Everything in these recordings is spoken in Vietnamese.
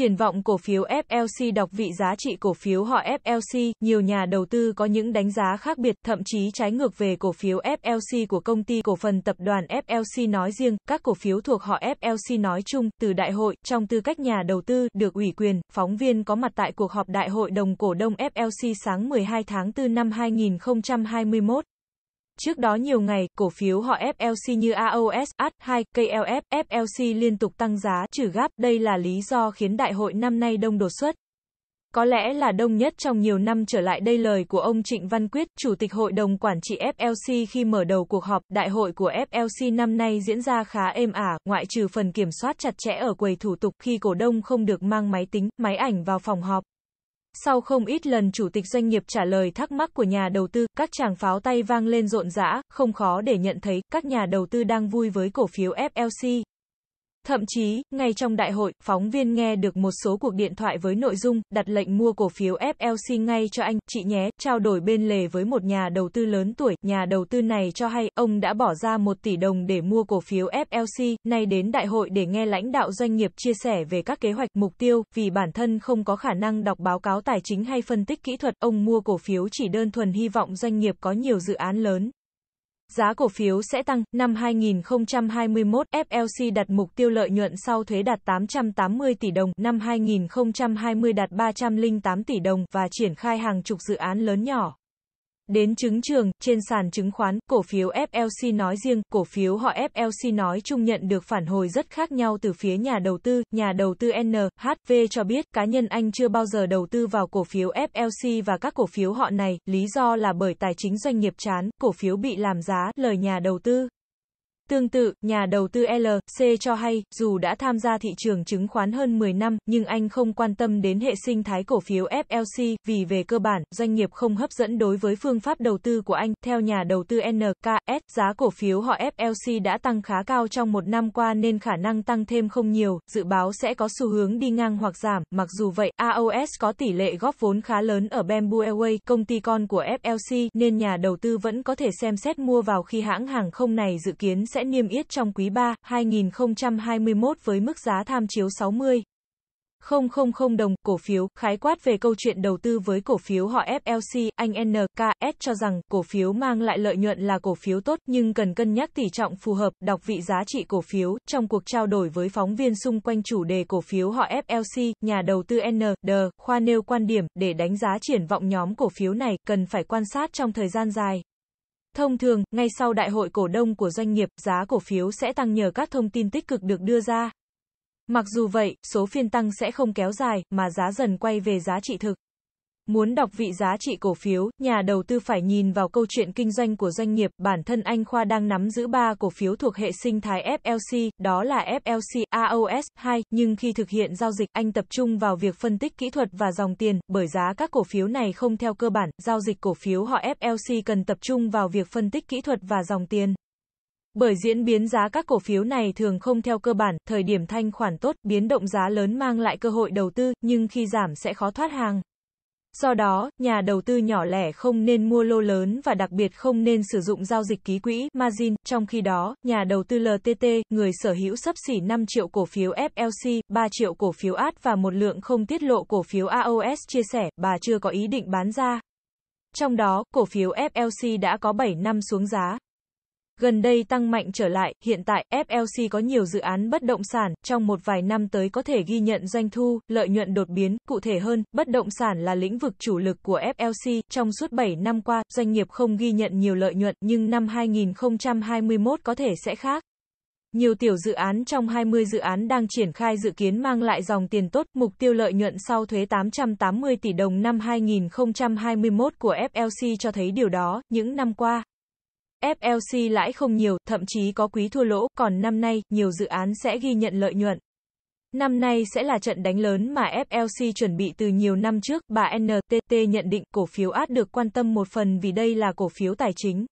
Triển vọng cổ phiếu FLC đọc vị giá trị cổ phiếu họ FLC, nhiều nhà đầu tư có những đánh giá khác biệt, thậm chí trái ngược về cổ phiếu FLC của công ty cổ phần tập đoàn FLC nói riêng, các cổ phiếu thuộc họ FLC nói chung, từ đại hội, trong tư cách nhà đầu tư, được ủy quyền, phóng viên có mặt tại cuộc họp đại hội đồng cổ đông FLC sáng 12 tháng 4 năm 2021. Trước đó nhiều ngày, cổ phiếu họ FLC như AOS, AT2, KLF, FLC liên tục tăng giá trừ gáp, đây là lý do khiến đại hội năm nay đông đột xuất. Có lẽ là đông nhất trong nhiều năm trở lại đây lời của ông Trịnh Văn Quyết, Chủ tịch Hội đồng Quản trị FLC khi mở đầu cuộc họp, đại hội của FLC năm nay diễn ra khá êm ả, ngoại trừ phần kiểm soát chặt chẽ ở quầy thủ tục khi cổ đông không được mang máy tính, máy ảnh vào phòng họp. Sau không ít lần chủ tịch doanh nghiệp trả lời thắc mắc của nhà đầu tư, các chàng pháo tay vang lên rộn rã, không khó để nhận thấy, các nhà đầu tư đang vui với cổ phiếu FLC. Thậm chí, ngay trong đại hội, phóng viên nghe được một số cuộc điện thoại với nội dung đặt lệnh mua cổ phiếu FLC ngay cho anh, chị nhé, trao đổi bên lề với một nhà đầu tư lớn tuổi, nhà đầu tư này cho hay ông đã bỏ ra một tỷ đồng để mua cổ phiếu FLC, nay đến đại hội để nghe lãnh đạo doanh nghiệp chia sẻ về các kế hoạch, mục tiêu, vì bản thân không có khả năng đọc báo cáo tài chính hay phân tích kỹ thuật, ông mua cổ phiếu chỉ đơn thuần hy vọng doanh nghiệp có nhiều dự án lớn, giá cổ phiếu sẽ tăng. Năm 2021, FLC đặt mục tiêu lợi nhuận sau thuế đạt 880 tỷ đồng, năm 2020 đạt 308 tỷ đồng và triển khai hàng chục dự án lớn nhỏ. Đến chứng trường, trên sàn chứng khoán, cổ phiếu FLC nói riêng, cổ phiếu họ FLC nói chung nhận được phản hồi rất khác nhau từ phía nhà đầu tư. Nhà đầu tư NHV cho biết, cá nhân anh chưa bao giờ đầu tư vào cổ phiếu FLC và các cổ phiếu họ này, lý do là bởi tài chính doanh nghiệp chán, cổ phiếu bị làm giá, lời nhà đầu tư. Tương tự, nhà đầu tư LC cho hay, dù đã tham gia thị trường chứng khoán hơn 10 năm, nhưng anh không quan tâm đến hệ sinh thái cổ phiếu FLC, vì về cơ bản, doanh nghiệp không hấp dẫn đối với phương pháp đầu tư của anh. Theo nhà đầu tư NKS, giá cổ phiếu họ FLC đã tăng khá cao trong một năm qua nên khả năng tăng thêm không nhiều, dự báo sẽ có xu hướng đi ngang hoặc giảm. Mặc dù vậy, AOS có tỷ lệ góp vốn khá lớn ở Bamboo Airways, công ty con của FLC, nên nhà đầu tư vẫn có thể xem xét mua vào khi hãng hàng không này dự kiến sẽ sẽ niêm yết trong quý 3, 2021 với mức giá tham chiếu 60. 000 đồng, cổ phiếu, khái quát về câu chuyện đầu tư với cổ phiếu họ FLC, anh NKS cho rằng, cổ phiếu mang lại lợi nhuận là cổ phiếu tốt, nhưng cần cân nhắc tỷ trọng phù hợp, đọc vị giá trị cổ phiếu, trong cuộc trao đổi với phóng viên xung quanh chủ đề cổ phiếu họ FLC, nhà đầu tư ND, khoa nêu quan điểm, để đánh giá triển vọng nhóm cổ phiếu này, cần phải quan sát trong thời gian dài. Thông thường, ngay sau đại hội cổ đông của doanh nghiệp, giá cổ phiếu sẽ tăng nhờ các thông tin tích cực được đưa ra. Mặc dù vậy, số phiên tăng sẽ không kéo dài, mà giá dần quay về giá trị thực. Muốn đọc vị giá trị cổ phiếu, nhà đầu tư phải nhìn vào câu chuyện kinh doanh của doanh nghiệp. Bản thân anh Khoa đang nắm giữ 3 cổ phiếu thuộc hệ sinh thái FLC, đó là FLC, AOS, 2. Nhưng khi thực hiện giao dịch, anh tập trung vào việc phân tích kỹ thuật và dòng tiền, bởi giá các cổ phiếu này không theo cơ bản. Giao dịch cổ phiếu họ FLC cần tập trung vào việc phân tích kỹ thuật và dòng tiền. Bởi diễn biến giá các cổ phiếu này thường không theo cơ bản, thời điểm thanh khoản tốt, biến động giá lớn mang lại cơ hội đầu tư, nhưng khi giảm sẽ khó thoát hàng. Do đó, nhà đầu tư nhỏ lẻ không nên mua lô lớn và đặc biệt không nên sử dụng giao dịch ký quỹ, margin. Trong khi đó, nhà đầu tư LTT, người sở hữu sấp xỉ 5 triệu cổ phiếu FLC, 3 triệu cổ phiếu AT và một lượng không tiết lộ cổ phiếu AOS chia sẻ, bà chưa có ý định bán ra. Trong đó, cổ phiếu FLC đã có 7 năm xuống giá gần đây tăng mạnh trở lại, hiện tại FLC có nhiều dự án bất động sản, trong một vài năm tới có thể ghi nhận doanh thu, lợi nhuận đột biến, cụ thể hơn, bất động sản là lĩnh vực chủ lực của FLC, trong suốt 7 năm qua, doanh nghiệp không ghi nhận nhiều lợi nhuận, nhưng năm 2021 có thể sẽ khác. Nhiều tiểu dự án trong 20 dự án đang triển khai dự kiến mang lại dòng tiền tốt, mục tiêu lợi nhuận sau thuế 880 tỷ đồng năm 2021 của FLC cho thấy điều đó, những năm qua. FLC lãi không nhiều, thậm chí có quý thua lỗ, còn năm nay, nhiều dự án sẽ ghi nhận lợi nhuận. Năm nay sẽ là trận đánh lớn mà FLC chuẩn bị từ nhiều năm trước, bà NTT nhận định cổ phiếu át được quan tâm một phần vì đây là cổ phiếu tài chính.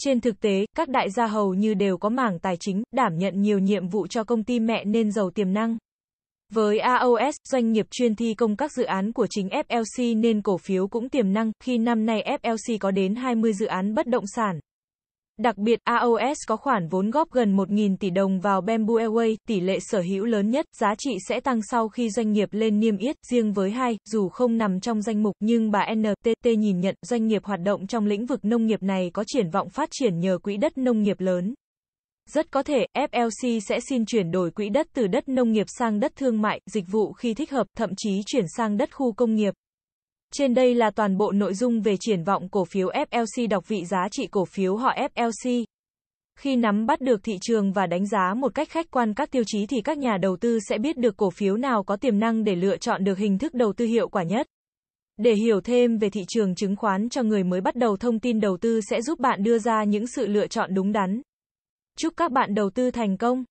Trên thực tế, các đại gia hầu như đều có mảng tài chính, đảm nhận nhiều nhiệm vụ cho công ty mẹ nên giàu tiềm năng. Với AOS, doanh nghiệp chuyên thi công các dự án của chính FLC nên cổ phiếu cũng tiềm năng, khi năm nay FLC có đến 20 dự án bất động sản. Đặc biệt, AOS có khoản vốn góp gần 1.000 tỷ đồng vào Bamboo Airways, tỷ lệ sở hữu lớn nhất, giá trị sẽ tăng sau khi doanh nghiệp lên niêm yết. Riêng với hai, dù không nằm trong danh mục, nhưng bà NTT nhìn nhận doanh nghiệp hoạt động trong lĩnh vực nông nghiệp này có triển vọng phát triển nhờ quỹ đất nông nghiệp lớn. Rất có thể, FLC sẽ xin chuyển đổi quỹ đất từ đất nông nghiệp sang đất thương mại, dịch vụ khi thích hợp, thậm chí chuyển sang đất khu công nghiệp. Trên đây là toàn bộ nội dung về triển vọng cổ phiếu FLC đọc vị giá trị cổ phiếu họ FLC. Khi nắm bắt được thị trường và đánh giá một cách khách quan các tiêu chí thì các nhà đầu tư sẽ biết được cổ phiếu nào có tiềm năng để lựa chọn được hình thức đầu tư hiệu quả nhất. Để hiểu thêm về thị trường chứng khoán cho người mới bắt đầu thông tin đầu tư sẽ giúp bạn đưa ra những sự lựa chọn đúng đắn. Chúc các bạn đầu tư thành công!